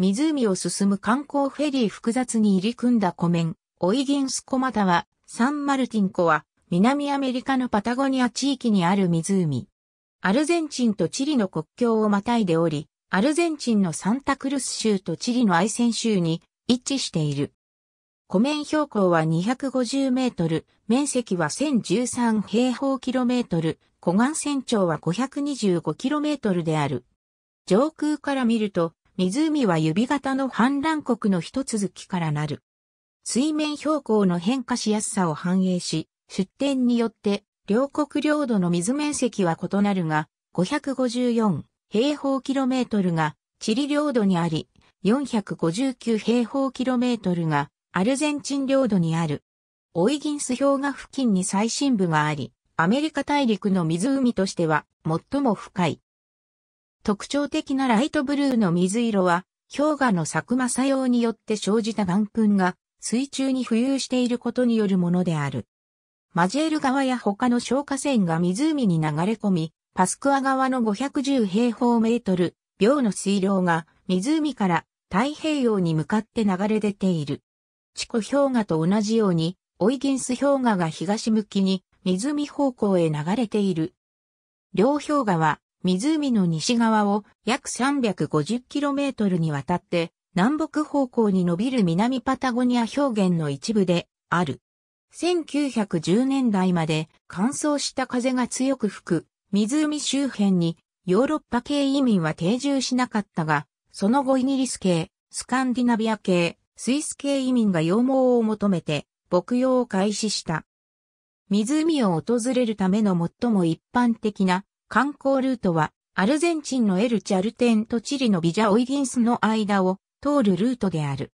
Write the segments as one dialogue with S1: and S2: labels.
S1: 湖を進む観光フェリー複雑に入り組んだ湖面、オイギンス湖またはサンマルティン湖は南アメリカのパタゴニア地域にある湖。アルゼンチンとチリの国境をまたいでおり、アルゼンチンのサンタクルス州とチリのアイセン州に一致している。湖面標高は250メートル、面積は1013平方キロメートル、湖岸線長は525キロメートルである。上空から見ると、湖は指型の反乱国の一続きからなる。水面標高の変化しやすさを反映し、出典によって両国領土の水面積は異なるが、554平方キロメートルがチリ領土にあり、459平方キロメートルがアルゼンチン領土にある。オイギンス氷河付近に最深部があり、アメリカ大陸の湖としては最も深い。特徴的なライトブルーの水色は、氷河の作間作用によって生じた岩粉が水中に浮遊していることによるものである。マジェール川や他の消火栓が湖に流れ込み、パスクア川の510平方メートル、秒の水量が湖から太平洋に向かって流れ出ている。地区氷河と同じように、オイギンス氷河が東向きに湖方向へ流れている。両氷河は湖の西側を約 350km にわたって南北方向に伸びる南パタゴニア表現の一部である。1910年代まで乾燥した風が強く吹く湖周辺にヨーロッパ系移民は定住しなかったが、その後イギリス系、スカンディナビア系、スイス系移民が羊毛を求めて牧羊を開始した。湖を訪れるための最も一般的な観光ルートは、アルゼンチンのエルチャルテンとチリのビジャオイギンスの間を通るルートである。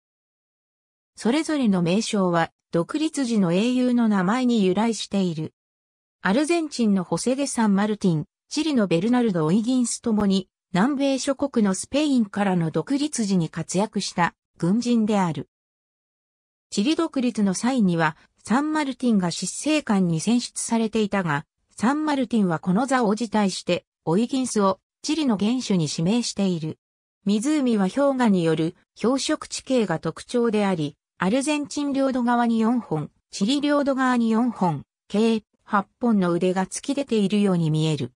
S1: それぞれの名称は、独立時の英雄の名前に由来している。アルゼンチンのホセデ・サン・マルティン、チリのベルナルド・オイギンスともに、南米諸国のスペインからの独立時に活躍した軍人である。チリ独立の際には、サン・マルティンが執政官に選出されていたが、サンマルティンはこの座を辞退して、オイギンスをチリの原種に指名している。湖は氷河による氷食地形が特徴であり、アルゼンチン領土側に4本、チリ領土側に4本、計8本の腕が突き出ているように見える。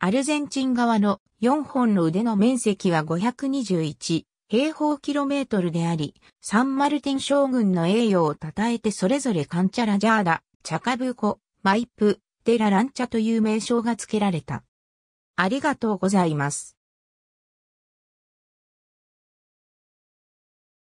S1: アルゼンチン側の4本の腕の面積は521平方キロメートルであり、サンマルティン将軍の栄誉を称えてそれぞれカンチャラジャーダ、チャカブコ、マイプ、デラランチャという名称が付けられた。ありがとうございます。